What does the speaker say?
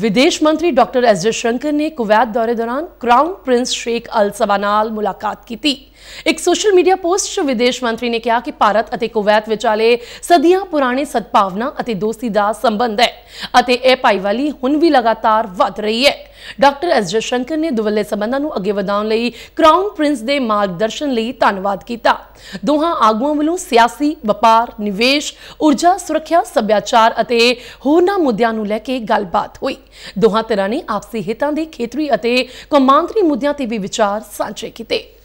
विदेश मंत्री doctor S Shankar ਨੇ ਕੁਵੈਤ ਦੌਰੇ ਦੌਰਾਨ क्राउन ਪ੍ਰਿੰਸ ਸ਼ੇਖ ਅਲ सवा ਨਾਲ ਮੁਲਾਕਾਤ ਕੀਤੀ ਇੱਕ ਸੋਸ਼ਲ ਮੀਡੀਆ ਪੋਸਟ 'ਚ ਵਿਦੇਸ਼ ਮੰਤਰੀ ਨੇ ਕਿਹਾ ਕਿ ਭਾਰਤ ਅਤੇ ਕੁਵੈਤ ਵਿਚਾਲੇ ਸਦੀਆਂ ਪੁਰਾਣੇ ਸਦਭਾਵਨਾ ਅਤੇ ਦੋਸਤੀ ਦਾ ਸੰਬੰਧ ਹੈ ਅਤੇ ਇਹ ਭਾਈਵਾਲੀ ਹੁਣ ਵੀ ਲਗਾਤਾਰ ਵੱਧ ਰਹੀ ਹੈ ਡਾਕਟਰ ਐਸ ਜੇ ਸ਼ੰਕਰ ਨੇ ਦੁਵੱਲੇ ਸਬੰਧਾਂ ਨੂੰ ਅੱਗੇ ਵਧਾਉਣ ਲਈ ਕ੍ਰਾਊਨ ਪ੍ਰਿੰਸ ਦੇ ਮਾਰਗਦਰਸ਼ਨ ਲਈ ਧੰਨਵਾਦ ਕੀਤਾ ਦੋਹਾਂ ਆਗੂਆਂ ਵੱਲੋਂ ਸਿਆਸੀ ਵਪਾਰ ਨਿਵੇਸ਼ ਊਰਜਾ ਸੁਰੱਖਿਆ ਸੱਭਿਆਚਾਰ ਅਤੇ ਹੋਰਨਾਂ ਮੁੱਦਿਆਂ ਨੂੰ ਲੈ ਕੇ ਗੱਲਬਾਤ ਹੋਈ ਦੋਹਾਂ ਤਰ੍ਹਾਂ ਨੇ ਆਪਸੀ ਹਿੱਤਾਂ ਦੇ ਖੇਤਰੀ ਅਤੇ ਕੌਮਾਂਤਰੀ ਮੁੱਦਿਆਂ ਤੇ ਵੀ ਵਿਚਾਰ ਸਾਂਝੇ ਕੀਤੇ